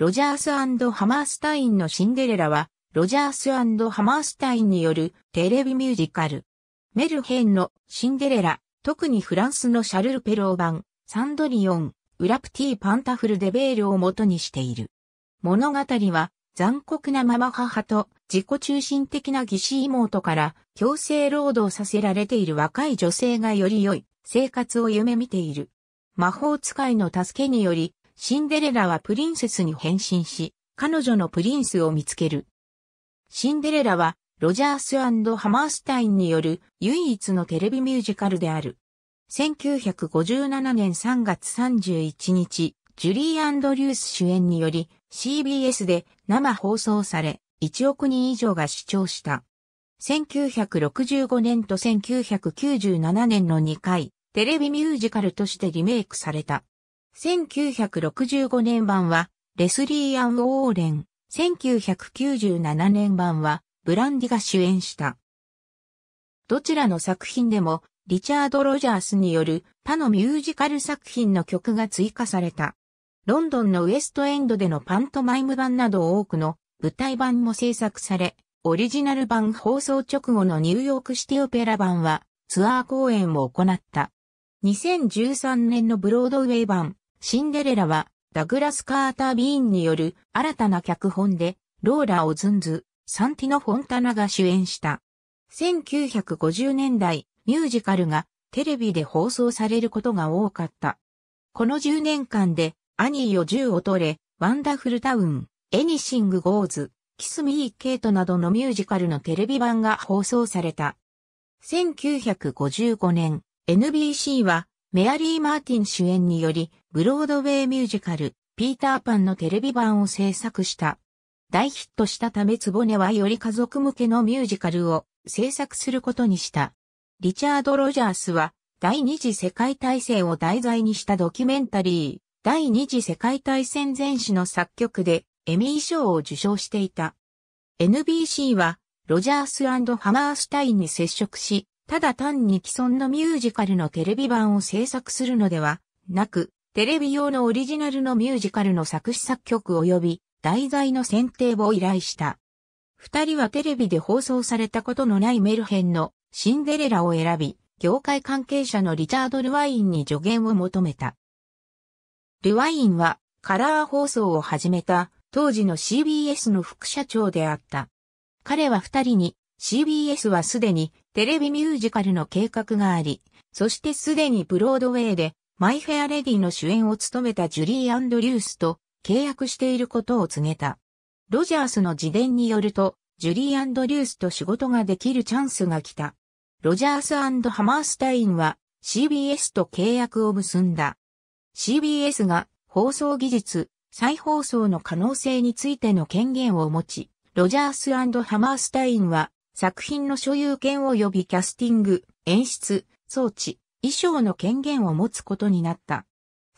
ロジャースハマースタインのシンデレラは、ロジャースハマースタインによるテレビミュージカル。メルヘンのシンデレラ、特にフランスのシャルル・ペロー版、サンドリオン、ウラプティ・パンタフル・デベールを元にしている。物語は、残酷なママ母と自己中心的な義士妹から強制労働させられている若い女性がより良い生活を夢見ている。魔法使いの助けによりシンデレラはプリンセスに変身し、彼女のプリンスを見つける。シンデレラは、ロジャースハマースタインによる唯一のテレビミュージカルである。1957年3月31日、ジュリー・アンドリュース主演により CBS で生放送され、1億人以上が視聴した。1965年と1997年の2回、テレビミュージカルとしてリメイクされた。1965年版は、レスリー・アン・ウォーレン。1997年版は、ブランディが主演した。どちらの作品でも、リチャード・ロジャースによる他のミュージカル作品の曲が追加された。ロンドンのウエストエンドでのパントマイム版など多くの舞台版も制作され、オリジナル版放送直後のニューヨークシティオペラ版はツアー公演を行った。2013年のブロードウェイ版、シンデレラは、ダグラス・カーター・ビーンによる新たな脚本で、ローラ・オズンズ、サンティノ・フォンタナが主演した。1950年代、ミュージカルがテレビで放送されることが多かった。この10年間で、アニーよ銃を取れ、ワンダフルタウン、エニシング・ゴーズ、キス・ミー・ケイトなどのミュージカルのテレビ版が放送された。1955年、NBC はメアリー・マーティン主演により、ブロードウェイミュージカル、ピーターパンのテレビ版を制作した。大ヒットしたためツボネはより家族向けのミュージカルを制作することにした。リチャード・ロジャースは、第二次世界大戦を題材にしたドキュメンタリー、第二次世界大戦前史の作曲で、エミー賞を受賞していた。NBC は、ロジャースハマースタインに接触し、ただ単に既存のミュージカルのテレビ版を制作するのではなく、テレビ用のオリジナルのミュージカルの作詞作曲及び題材の選定を依頼した。二人はテレビで放送されたことのないメルヘンのシンデレラを選び、業界関係者のリチャード・ルワインに助言を求めた。ルワインはカラー放送を始めた当時の CBS の副社長であった。彼は二人に CBS はすでにテレビミュージカルの計画があり、そしてすでにブロードウェイでマイ・フェア・レディの主演を務めたジュリー・アンドリュースと契約していることを告げた。ロジャースの自伝によると、ジュリー・アンドリュースと仕事ができるチャンスが来た。ロジャースハマースタインは CBS と契約を結んだ。CBS が放送技術、再放送の可能性についての権限を持ち、ロジャースハマースタインは作品の所有権及びキャスティング、演出、装置、衣装の権限を持つことになった。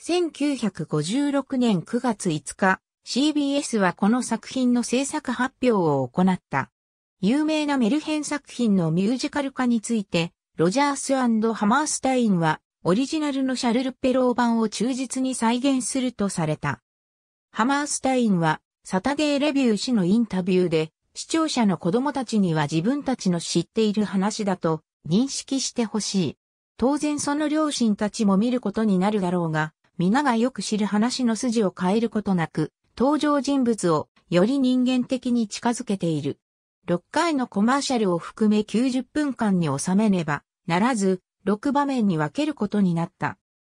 1956年9月5日、CBS はこの作品の制作発表を行った。有名なメルヘン作品のミュージカル化について、ロジャースハマースタインは、オリジナルのシャルル・ペロー版を忠実に再現するとされた。ハマースタインは、サタデーレビュー氏のインタビューで、視聴者の子供たちには自分たちの知っている話だと認識してほしい。当然その両親たちも見ることになるだろうが、皆がよく知る話の筋を変えることなく、登場人物をより人間的に近づけている。6回のコマーシャルを含め90分間に収めねばならず、6場面に分けることになった。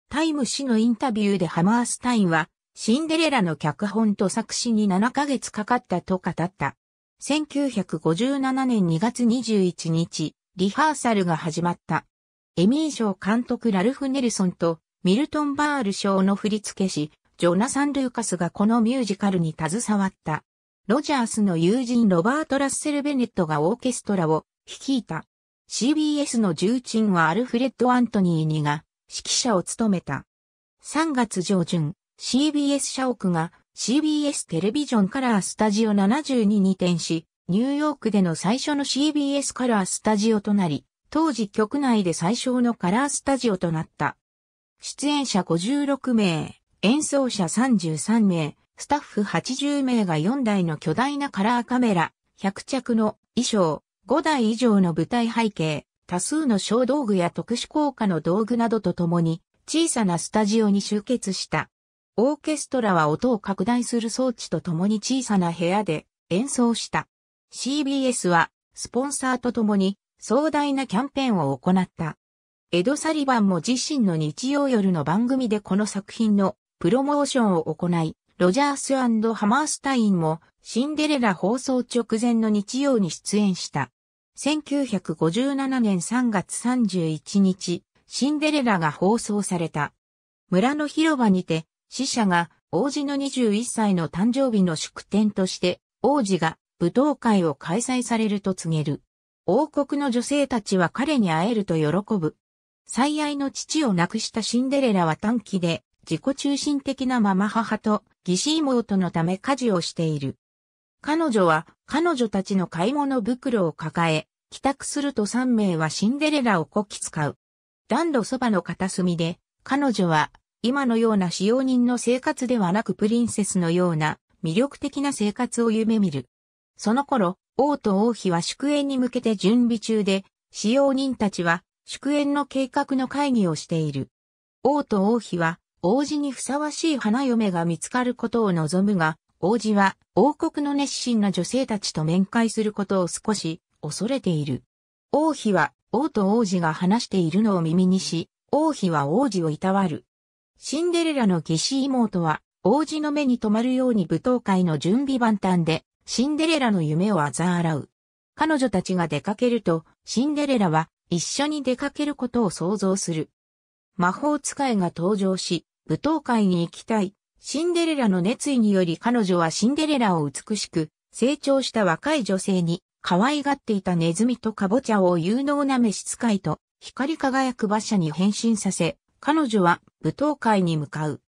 タイム氏のインタビューでハマースタインは、シンデレラの脚本と作詞に7ヶ月かかったと語った。1957年2月21日、リハーサルが始まった。エミー賞監督ラルフ・ネルソンとミルトン・バール賞の振付師、ジョナサン・ルーカスがこのミュージカルに携わった。ロジャースの友人ロバート・ラッセル・ベネットがオーケストラを率いた。CBS の重鎮はアルフレッド・アントニーニが指揮者を務めた。3月上旬、CBS 社屋が CBS テレビジョンカラースタジオ72に転し、ニューヨークでの最初の CBS カラースタジオとなり、当時局内で最小のカラースタジオとなった。出演者56名、演奏者33名、スタッフ80名が4台の巨大なカラーカメラ、100着の衣装、5台以上の舞台背景、多数の小道具や特殊効果の道具などとともに、小さなスタジオに集結した。オーケストラは音を拡大する装置と共に小さな部屋で演奏した。CBS はスポンサーと共に壮大なキャンペーンを行った。エド・サリバンも自身の日曜夜の番組でこの作品のプロモーションを行い、ロジャースハマースタインもシンデレラ放送直前の日曜に出演した。1957年3月31日、シンデレラが放送された。村の広場にて死者が王子の21歳の誕生日の祝典として王子が舞踏会を開催されると告げる。王国の女性たちは彼に会えると喜ぶ。最愛の父を亡くしたシンデレラは短期で自己中心的なまま母と義士妹のため家事をしている。彼女は彼女たちの買い物袋を抱え、帰宅すると3名はシンデレラをこき使う。暖炉そばの片隅で彼女は今のような使用人の生活ではなくプリンセスのような魅力的な生活を夢見る。その頃、王と王妃は祝宴に向けて準備中で、使用人たちは祝宴の計画の会議をしている。王と王妃は王子にふさわしい花嫁が見つかることを望むが、王子は王国の熱心な女性たちと面会することを少し恐れている。王妃は王と王子が話しているのを耳にし、王妃は王子をいたわる。シンデレラの義士妹は、王子の目に留まるように舞踏会の準備万端で、シンデレラの夢をあざ笑う。彼女たちが出かけると、シンデレラは一緒に出かけることを想像する。魔法使いが登場し、舞踏会に行きたい。シンデレラの熱意により彼女はシンデレラを美しく、成長した若い女性に、可愛がっていたネズミとカボチャを有能な召使いと、光り輝く馬車に変身させ、彼女は舞踏会に向かう。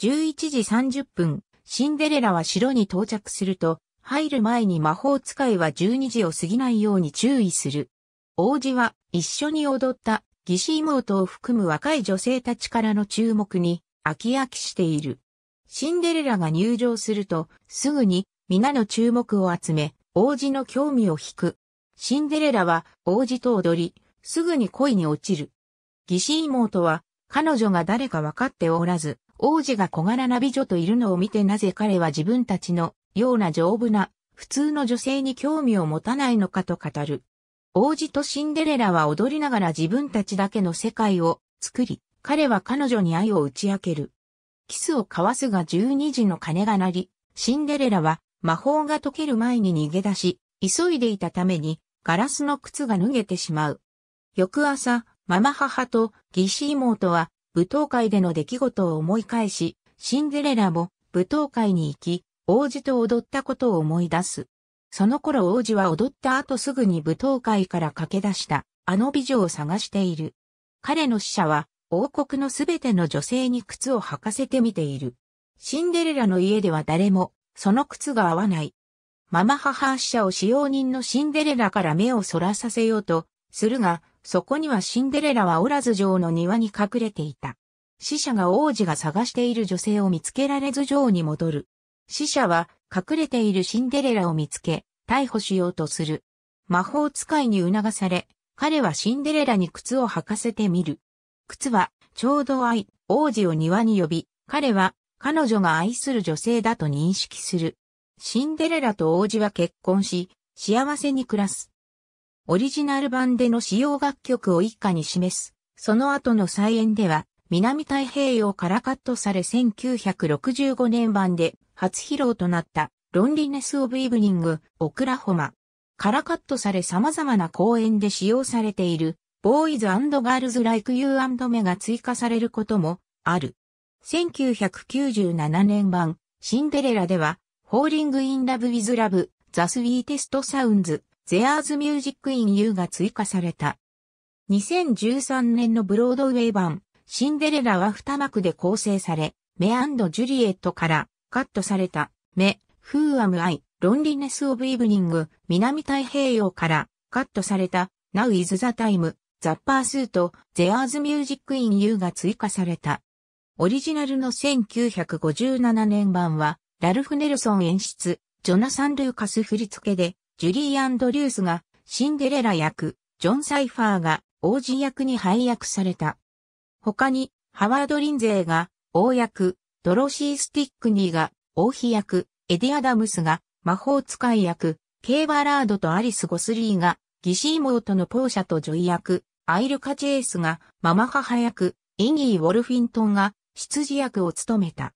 11時30分、シンデレラは城に到着すると、入る前に魔法使いは12時を過ぎないように注意する。王子は一緒に踊った義士妹を含む若い女性たちからの注目に飽き飽きしている。シンデレラが入場するとすぐに皆の注目を集め王子の興味を引く。シンデレラは王子と踊り、すぐに恋に落ちる。義士妹は彼女が誰か分かっておらず、王子が小柄な美女といるのを見てなぜ彼は自分たちのような丈夫な普通の女性に興味を持たないのかと語る。王子とシンデレラは踊りながら自分たちだけの世界を作り、彼は彼女に愛を打ち明ける。キスを交わすが12時の鐘が鳴り、シンデレラは魔法が解ける前に逃げ出し、急いでいたためにガラスの靴が脱げてしまう。翌朝、ママ母と義姉妹は舞踏会での出来事を思い返し、シンデレラも舞踏会に行き、王子と踊ったことを思い出す。その頃王子は踊った後すぐに舞踏会から駆け出した、あの美女を探している。彼の死者は、王国のすべての女性に靴を履かせてみている。シンデレラの家では誰も、その靴が合わない。ママ母死者を使用人のシンデレラから目をそらさせようと、するが、そこにはシンデレラはおらず城の庭に隠れていた。死者が王子が探している女性を見つけられず城に戻る。死者は隠れているシンデレラを見つけ、逮捕しようとする。魔法使いに促され、彼はシンデレラに靴を履かせてみる。靴は、ちょうど愛、王子を庭に呼び、彼は、彼女が愛する女性だと認識する。シンデレラと王子は結婚し、幸せに暮らす。オリジナル版での使用楽曲を一家に示す。その後の再演では、南太平洋からカットされ1965年版で初披露となったロンリネス・オブ・イブニング、オクラホマ。からカットされ様々な公演で使用されている、ボーイズガールズ・ライク・ユーメが追加されることもある。1997年版、シンデレラでは、ホーリング・イン・ラブ・ウィズ・ラブ、ザ・スウィーテスト・サウンズ、ゼアーズミュージックイン U が追加された。2013年のブロードウェイ版、シンデレラは二幕で構成され、メアンド・ジュリエットからカットされた、メ、フーアム・アイ、ロンリネス・オブ・イブニング、南太平洋からカットされた、ナウ・イズ・ザ・タイム、ザッパースーとゼアーズミュージックイン U が追加された。オリジナルの1957年版は、ラルフ・ネルソン演出、ジョナサン・ルーカス振り付けで、ジュリー・アンドリュースがシンデレラ役、ジョン・サイファーが王子役に配役された。他に、ハワード・リンゼーが王役、ドロシー・スティックニーが王妃役、エディ・アダムスが魔法使い役、ケイ・バラードとアリス・ゴスリーがギシーモートのポーシャとジョイ役、アイルカ・チェースがママ母役、イニー・ウォルフィントンが執事役を務めた。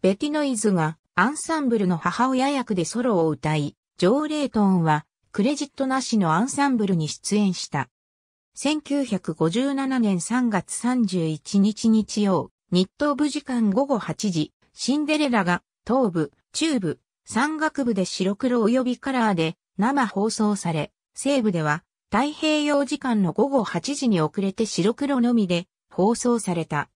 ベティノイズがアンサンブルの母親役でソロを歌い、ジョー・レイトンは、クレジットなしのアンサンブルに出演した。1957年3月31日日曜、日東部時間午後8時、シンデレラが、東部、中部、山岳部で白黒及びカラーで生放送され、西部では太平洋時間の午後8時に遅れて白黒のみで放送された。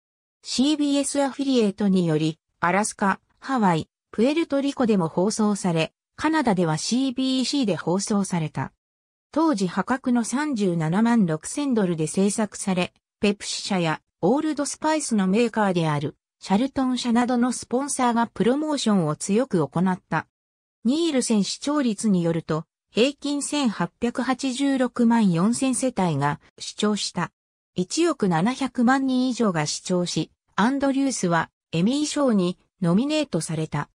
CBS アフィリエイトにより、アラスカ、ハワイ、プエルトリコでも放送され、カナダでは CBC で放送された。当時破格の37万6千ドルで制作され、ペプシ社やオールドスパイスのメーカーであるシャルトン社などのスポンサーがプロモーションを強く行った。ニールセン視聴率によると、平均1886万4000世帯が視聴した。1億700万人以上が視聴し、アンドリュースはエミー賞にノミネートされた。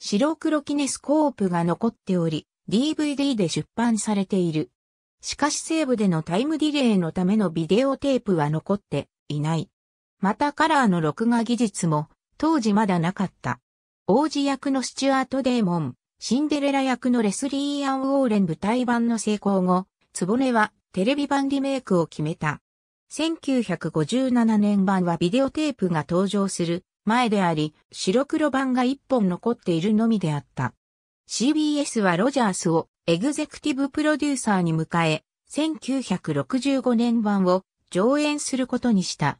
白黒キネスコープが残っており、DVD で出版されている。しかし西部でのタイムディレイのためのビデオテープは残っていない。またカラーの録画技術も当時まだなかった。王子役のスチュアート・デーモン、シンデレラ役のレスリー・アン・ウォーレン舞台版の成功後、つぼねはテレビ版リメイクを決めた。1957年版はビデオテープが登場する前であり、白黒版が一本残っているのみであった。CBS はロジャースをエグゼクティブプロデューサーに迎え、1965年版を上演することにした。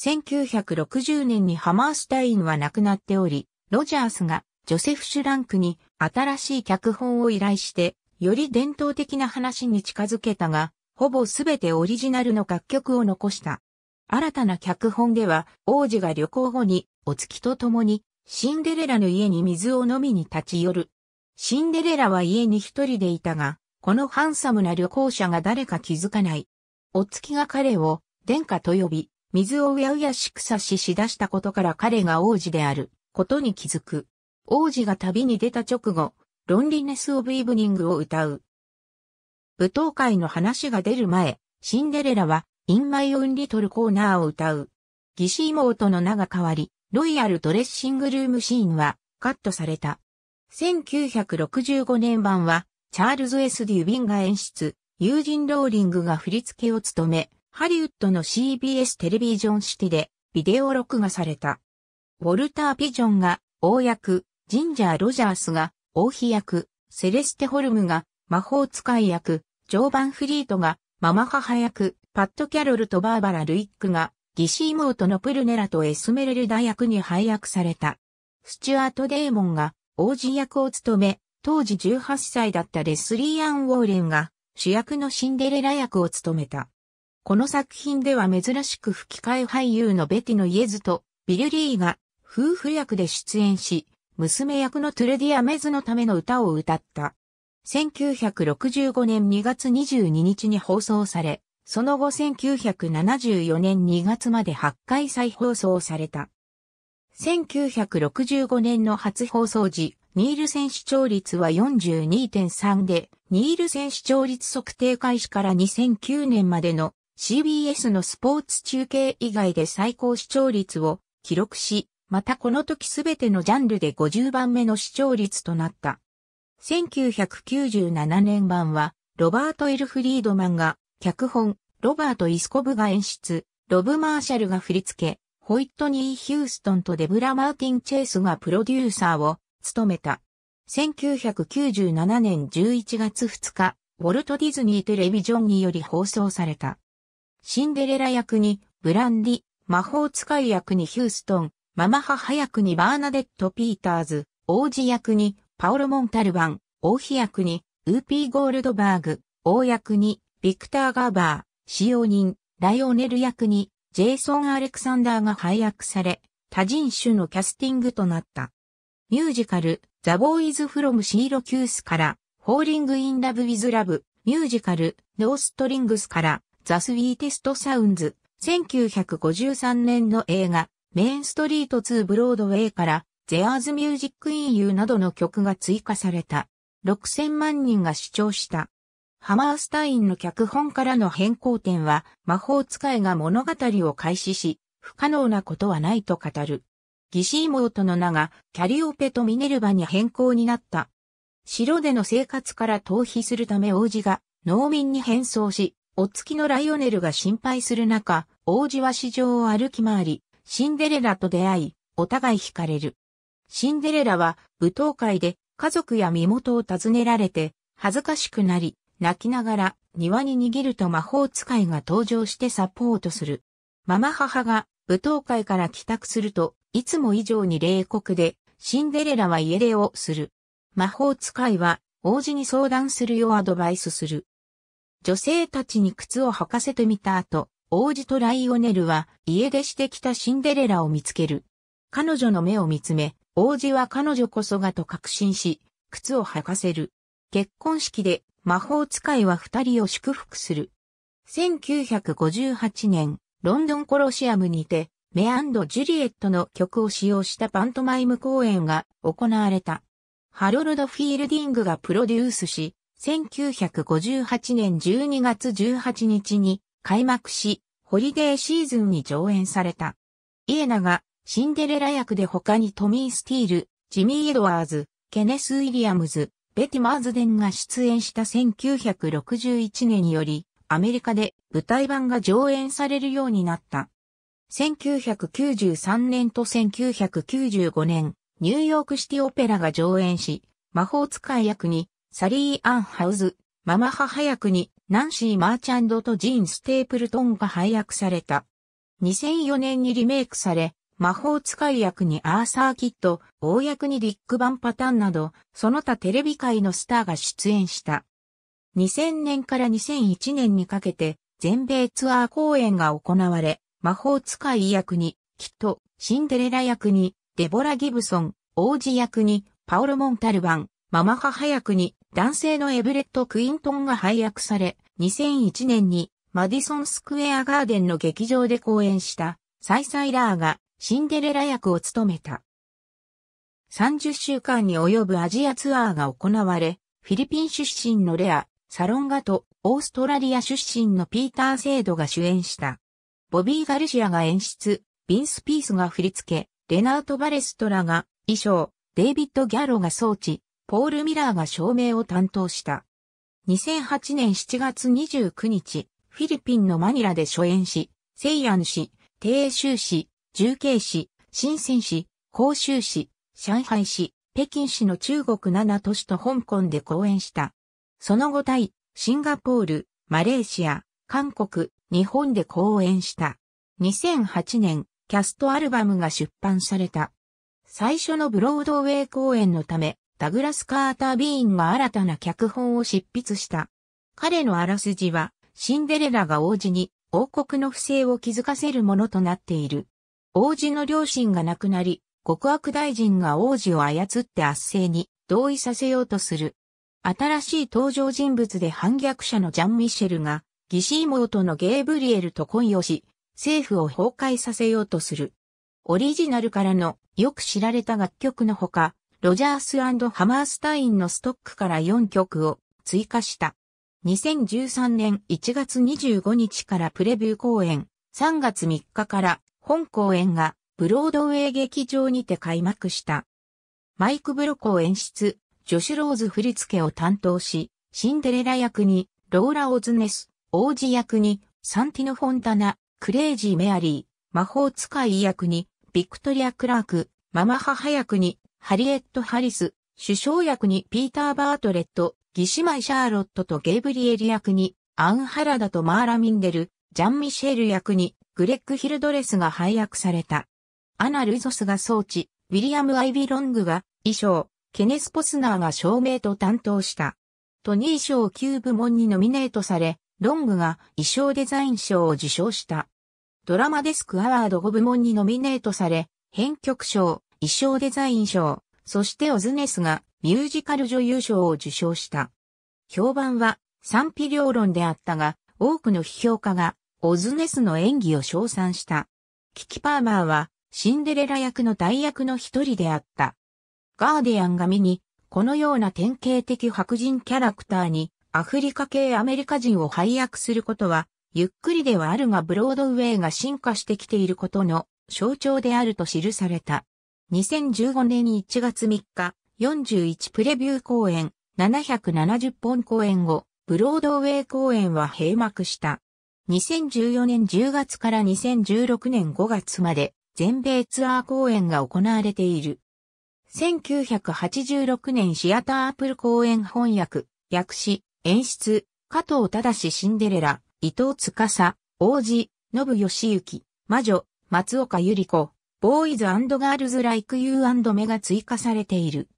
1960年にハマースタインは亡くなっており、ロジャースがジョセフ・シュランクに新しい脚本を依頼して、より伝統的な話に近づけたが、ほぼすべてオリジナルの楽曲を残した。新たな脚本では、王子が旅行後にお月と共に、シンデレラの家に水を飲みに立ち寄る。シンデレラは家に一人でいたが、このハンサムな旅行者が誰か気づかない。お月が彼を、殿下と呼び、水をうやうやしくさししだしたことから彼が王子である、ことに気づく。王子が旅に出た直後、ロンリネス・オブ・イブニングを歌う。舞踏会の話が出る前、シンデレラは、インマイオン・リトル・コーナーを歌う。義士妹の名が変わり、ロイヤルドレッシングルームシーンはカットされた。1965年版は、チャールズ・エス・デュビンが演出、ユージン・ローリングが振り付けを務め、ハリウッドの CBS テレビジョンシティでビデオ録画された。ウォルター・ピジョンが王役、ジンジャー・ロジャースが王妃役、セレステ・ホルムが魔法使い役、ジョー・バン・フリートがママ母役、パット・キャロルとバーバラ・ルイックが義ー妹のプルネラとエスメレルダ役に配役された。スチュアート・デーモンが王子役を務め、当時18歳だったレスリー・アン・ウォーレンが主役のシンデレラ役を務めた。この作品では珍しく吹き替え俳優のベティのイエズとビルリーが夫婦役で出演し、娘役のトゥルディア・メズのための歌を歌った。1965年2月22日に放送され、その後1974年2月まで8回再放送された。1965年の初放送時、ニールセン視聴率は42.3で、ニールセン視聴率測定開始から2009年までの CBS のスポーツ中継以外で最高視聴率を記録し、またこの時すべてのジャンルで50番目の視聴率となった。1997年版は、ロバート・エル・フリードマンが脚本、ロバート・イスコブが演出、ロブ・マーシャルが振り付け、ホイットニー・ヒューストンとデブラ・マーティン・チェイスがプロデューサーを務めた。1997年11月2日、ウォルト・ディズニー・テレビジョンにより放送された。シンデレラ役にブランディ、魔法使い役にヒューストン、ママ母役にバーナデット・ピーターズ、王子役にパオロ・モンタルバン、王妃役にウーピー・ゴールドバーグ、王役にビクター・ガーバー、使用人、ライオネル役に、ジェイソン・アレクサンダーが配役され、多人種のキャスティングとなった。ミュージカル、ザ・ボーイズ・フロム・シーロキュースから、ホーリング・イン・ラブ・ウィズ・ラブ、ミュージカル、ノーストリングスから、ザ・スウィーテスト・サウンズ、1953年の映画、メインストリート2ブロードウェイから、ゼアーズ・ミュージック・イン・ユーなどの曲が追加された。6000万人が視聴した。ハマースタインの脚本からの変更点は、魔法使いが物語を開始し、不可能なことはないと語る。義心妹の名がキャリオペとミネルヴァに変更になった。城での生活から逃避するため王子が農民に変装し、お月のライオネルが心配する中、王子は市場を歩き回り、シンデレラと出会い、お互い惹かれる。シンデレラは舞踏会で家族や身元を尋ねられて恥ずかしくなり、泣きながら庭に逃げると魔法使いが登場してサポートする。ママ母が舞踏会から帰宅すると、いつも以上に冷酷で、シンデレラは家出をする。魔法使いは王子に相談するようアドバイスする。女性たちに靴を履かせてみた後、王子とライオネルは家出してきたシンデレラを見つける。彼女の目を見つめ、王子は彼女こそがと確信し、靴を履かせる。結婚式で魔法使いは二人を祝福する。1958年、ロンドンコロシアムにて、メアンド・ジュリエットの曲を使用したパントマイム公演が行われた。ハロルド・フィールディングがプロデュースし、1958年12月18日に開幕し、ホリデーシーズンに上演された。イエナがシンデレラ役で他にトミー・スティール、ジミー・エドワーズ、ケネス・ウィリアムズ、ベティ・マーズデンが出演した1961年により、アメリカで舞台版が上演されるようになった。1993年と1995年、ニューヨークシティオペラが上演し、魔法使い役にサリー・アン・ハウズ、ママ母役にナンシー・マーチャンドとジーン・ステープルトンが配役された。2004年にリメイクされ、魔法使い役にアーサー・キッド、王役にディック・バン・パタンなど、その他テレビ界のスターが出演した。2000年から2001年にかけて、全米ツアー公演が行われ、魔法使い役に、キッド、シンデレラ役に、デボラ・ギブソン、王子役に、パオル・モンタルバン、ママ母役に、男性のエブレット・クイントンが配役され、2001年に、マディソン・スクエア・ガーデンの劇場で公演した、サイサイラーがシンデレラ役を務めた。30週間に及ぶアジアツアーが行われ、フィリピン出身のレア、サロンガとオーストラリア出身のピーター・セイドが主演した。ボビー・ガルシアが演出、ビンス・ピースが振り付け、レナート・バレストラが衣装、デイビッド・ギャロが装置、ポール・ミラーが照明を担当した。2008年7月29日、フィリピンのマニラで初演し、セイアン氏、ュー氏、重慶市、深セ市、広州市、上海市、北京市の中国7都市と香港で講演した。その後タイ、シンガポール、マレーシア、韓国、日本で講演した。2008年、キャストアルバムが出版された。最初のブロードウェイ公演のため、ダグラス・カーター・ビーンが新たな脚本を執筆した。彼のあらすじは、シンデレラが王子に王国の不正を気づかせるものとなっている。王子の両親が亡くなり、極悪大臣が王子を操って圧政に同意させようとする。新しい登場人物で反逆者のジャン・ミシェルが、義士妹のゲーブリエルと恋をし、政府を崩壊させようとする。オリジナルからのよく知られた楽曲のほか、ロジャースハマースタインのストックから4曲を追加した。2013年1月25日からプレビュー公演、3月3日から本公演がブロードウェイ劇場にて開幕した。マイク・ブロコ演出、ジョシュ・ローズ振り付けを担当し、シンデレラ役にローラ・オズネス、王子役にサンティノ・フォンタナ、クレイジー・メアリー、魔法使い役にビクトリア・クラーク、ママ母役にハリエット・ハリス、首相役にピーター・バートレット、義姉妹シャーロットとゲイブリエル役にアン・ハラダとマーラ・ミンデル、ジャン・ミシェル役にグレッグ・ヒルドレスが配役された。アナ・ルイゾスが装置、ウィリアム・アイビロングが衣装、ケネス・ポスナーが照明と担当した。トニー賞9部門にノミネートされ、ロングが衣装デザイン賞を受賞した。ドラマデスクアワード5部門にノミネートされ、編曲賞、衣装デザイン賞、そしてオズネスがミュージカル女優賞を受賞した。評判は賛否両論であったが、多くの批評家がオズネスの演技を称賛した。キキ・パーマーは、シンデレラ役の代役の一人であった。ガーディアンが見に、このような典型的白人キャラクターに、アフリカ系アメリカ人を配役することは、ゆっくりではあるがブロードウェイが進化してきていることの象徴であると記された。2015年1月3日、41プレビュー公演、770本公演後、ブロードウェイ公演は閉幕した。2014年10月から2016年5月まで全米ツアー公演が行われている。1986年シアターアップル公演翻訳、訳詞、演出、加藤正シンデレラ、伊藤司、王子、信義行、魔女、松岡ゆり子、ボーイズガールズ・ライク・ユーメが追加されている。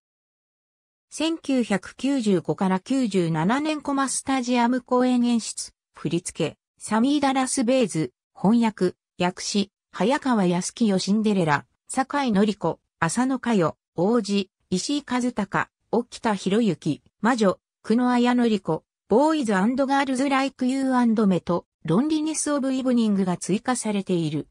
1995から97年コマスタジアム公演演出、振り付け、サミーダ・ラスベーズ、翻訳、訳詞、早川康清シンデレラ、坂井のり子、浅野佳代、王子、石井和孝、沖田博之、魔女、久野綾の子、ボーイズガールズ・ライク・ユーメと、ロンリネス・オブ・イブニングが追加されている。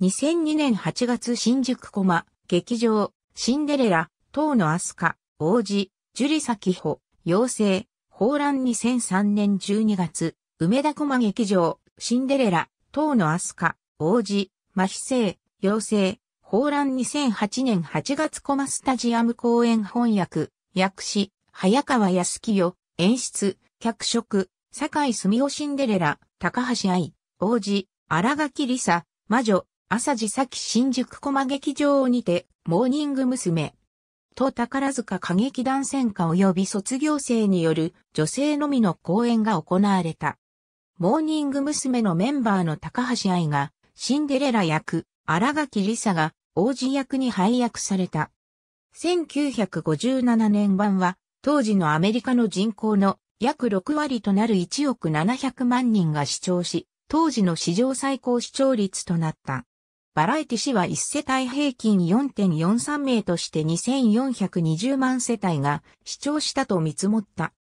2002年8月新宿コマ、劇場、シンデレラ、東のアスカ、王子、樹里キ穂、妖精、ホーラン2003年12月、梅田駒劇場、シンデレラ、塔のアスカ、王子、麻痺性、妖精、放覧2008年8月駒スタジアム公演翻訳、訳詞、早川康清、演出、脚色、坂井住夫シンデレラ、高橋愛、王子、荒垣里沙、魔女、朝地咲新宿駒劇場にて、モーニング娘。と宝塚歌劇団戦歌及び卒業生による女性のみの公演が行われた。モーニング娘。のメンバーの高橋愛が、シンデレラ役、荒垣理沙が、王子役に配役された。1957年版は、当時のアメリカの人口の約6割となる1億700万人が視聴し、当時の史上最高視聴率となった。バラエティ氏は1世帯平均4.43名として2420万世帯が視聴したと見積もった。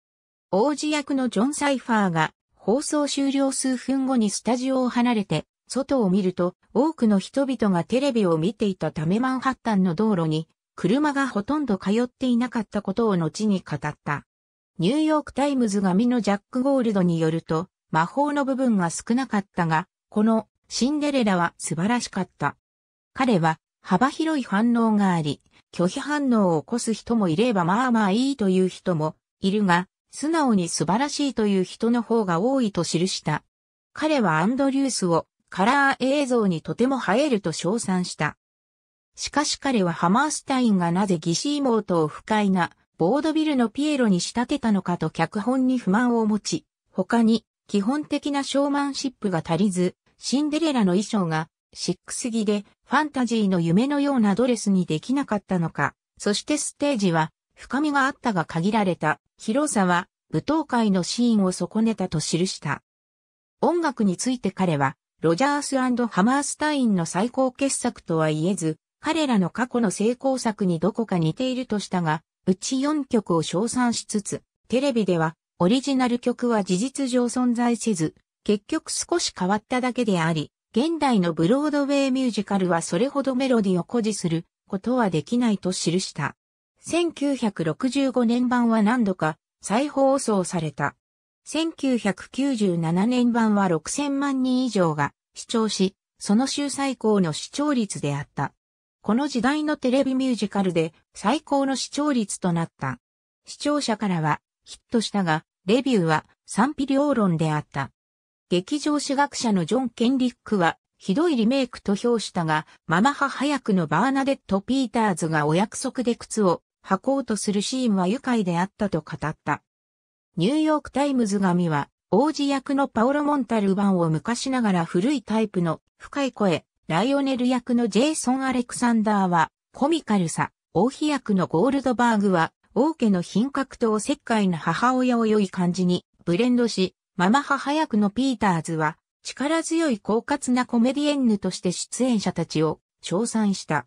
王子役のジョン・サイファーが放送終了数分後にスタジオを離れて、外を見ると、多くの人々がテレビを見ていたためマンハッタンの道路に、車がほとんど通っていなかったことを後に語った。ニューヨークタイムズ紙のジャック・ゴールドによると、魔法の部分が少なかったが、このシンデレラは素晴らしかった。彼は幅広い反応があり、拒否反応を起こす人もいればまあまあいいという人もいるが、素直に素晴らしいという人の方が多いと記した。彼はアンドリュースをカラー映像にとても映えると称賛した。しかし彼はハマースタインがなぜギシイモートを不快なボードビルのピエロに仕立てたのかと脚本に不満を持ち、他に基本的なショーマンシップが足りず、シンデレラの衣装がシックスぎでファンタジーの夢のようなドレスにできなかったのか、そしてステージは深みがあったが限られた広さは舞踏会のシーンを損ねたと記した。音楽について彼は、ロジャースハマースタインの最高傑作とは言えず、彼らの過去の成功作にどこか似ているとしたが、うち4曲を称賛しつつ、テレビでは、オリジナル曲は事実上存在せず、結局少し変わっただけであり、現代のブロードウェイミュージカルはそれほどメロディを誇示することはできないと記した。1965年版は何度か再放送された。1997年版は6000万人以上が視聴し、その週最高の視聴率であった。この時代のテレビミュージカルで最高の視聴率となった。視聴者からはヒットしたが、レビューは賛否両論であった。劇場史学者のジョン・ケンリックは、ひどいリメイクと評したが、ママ派早くのバーナデット・ピーターズがお約束で靴を吐こうとするシーンは愉快であったと語った。ニューヨークタイムズ紙は、王子役のパオロ・モンタルバンを昔ながら古いタイプの深い声、ライオネル役のジェイソン・アレクサンダーはコミカルさ、王妃役のゴールドバーグは王家の品格とおせっかいな母親を良い感じにブレンドし、ママ母役のピーターズは力強い狡猾なコメディエンヌとして出演者たちを称賛した。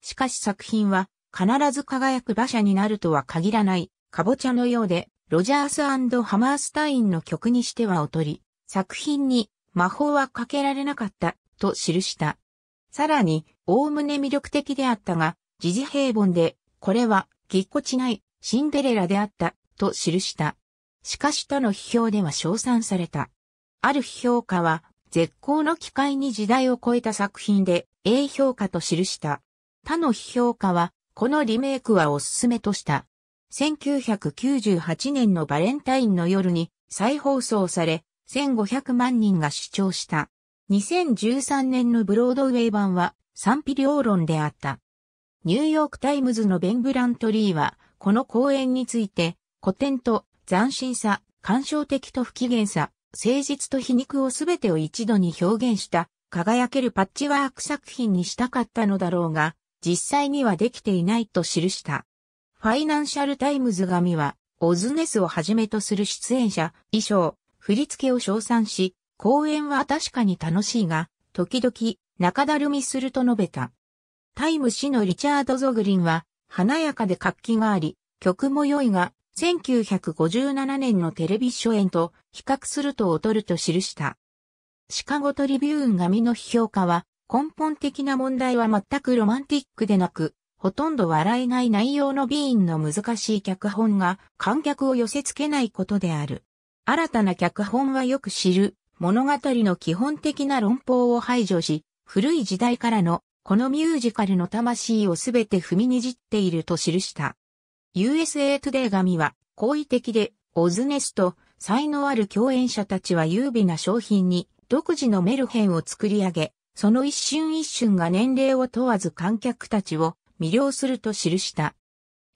しかし作品は必ず輝く馬車になるとは限らない、カボチャのようで、ロジャースハマースタインの曲にしては劣り、作品に魔法はかけられなかった、と記した。さらに、おおむね魅力的であったが、時事平凡で、これは、ぎっこちない、シンデレラであった、と記した。しかし他の批評では称賛された。ある批評家は、絶好の機会に時代を超えた作品で、A 評価と記した。他の批評家は、このリメイクはおすすめとした。1998年のバレンタインの夜に再放送され、1500万人が視聴した。2013年のブロードウェイ版は賛否両論であった。ニューヨークタイムズのベン・ブラントリーは、この公演について、古典と斬新さ、感傷的と不機嫌さ、誠実と皮肉をすべてを一度に表現した、輝けるパッチワーク作品にしたかったのだろうが、実際にはできていないと記した。ファイナンシャルタイムズ紙は、オズネスをはじめとする出演者、衣装、振り付けを称賛し、公演は確かに楽しいが、時々、中だるみすると述べた。タイム誌のリチャード・ゾグリンは、華やかで活気があり、曲も良いが、1957年のテレビ初演と比較すると劣ると記した。シカゴトリビューン紙の批評家は、根本的な問題は全くロマンティックでなく、ほとんど笑えない内容のビーンの難しい脚本が観客を寄せ付けないことである。新たな脚本はよく知る物語の基本的な論法を排除し、古い時代からのこのミュージカルの魂をすべて踏みにじっていると記した。USA Today 紙は好意的で、オズネスと才能ある共演者たちは優美な商品に独自のメルヘンを作り上げ、その一瞬一瞬が年齢を問わず観客たちを魅了すると記した。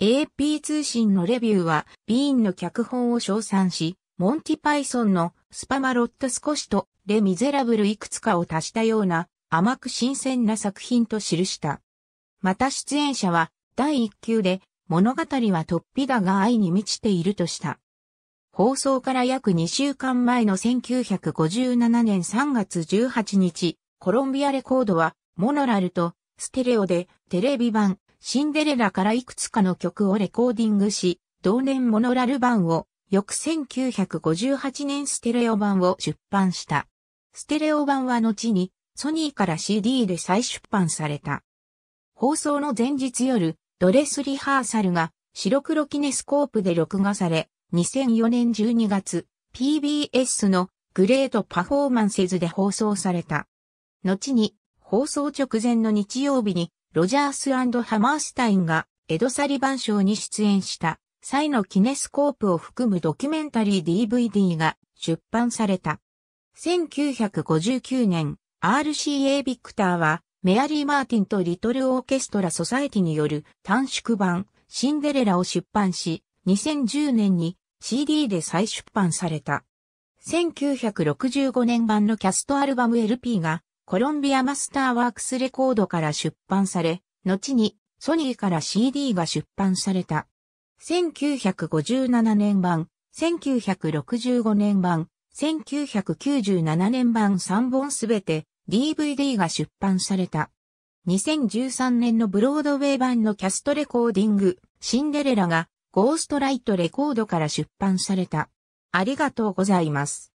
AP 通信のレビューは、ビーンの脚本を称賛し、モンティパイソンのスパマロット少しとレ・ミゼラブルいくつかを足したような甘く新鮮な作品と記した。また出演者は第一級で物語は突飛だが愛に満ちているとした。放送から約2週間前の1957年3月18日、コロンビアレコードは、モノラルと、ステレオで、テレビ版、シンデレラからいくつかの曲をレコーディングし、同年モノラル版を、翌1958年ステレオ版を出版した。ステレオ版は後に、ソニーから CD で再出版された。放送の前日夜、ドレスリハーサルが白黒キネスコープで録画され、2004年12月、PBS のグレートパフォーマンセズで放送された。後に放送直前の日曜日にロジャースハマースタインがエド・サリバン賞に出演した際のキネスコープを含むドキュメンタリー DVD が出版された。1959年、RCA ビクターはメアリー・マーティンとリトル・オーケストラ・ソサエティによる短縮版シンデレラを出版し、2010年に CD で再出版された。1965年版のキャストアルバム LP がコロンビアマスターワークスレコードから出版され、後にソニーから CD が出版された。1957年版、1965年版、1997年版3本すべて DVD が出版された。2013年のブロードウェイ版のキャストレコーディング、シンデレラがゴーストライトレコードから出版された。ありがとうございます。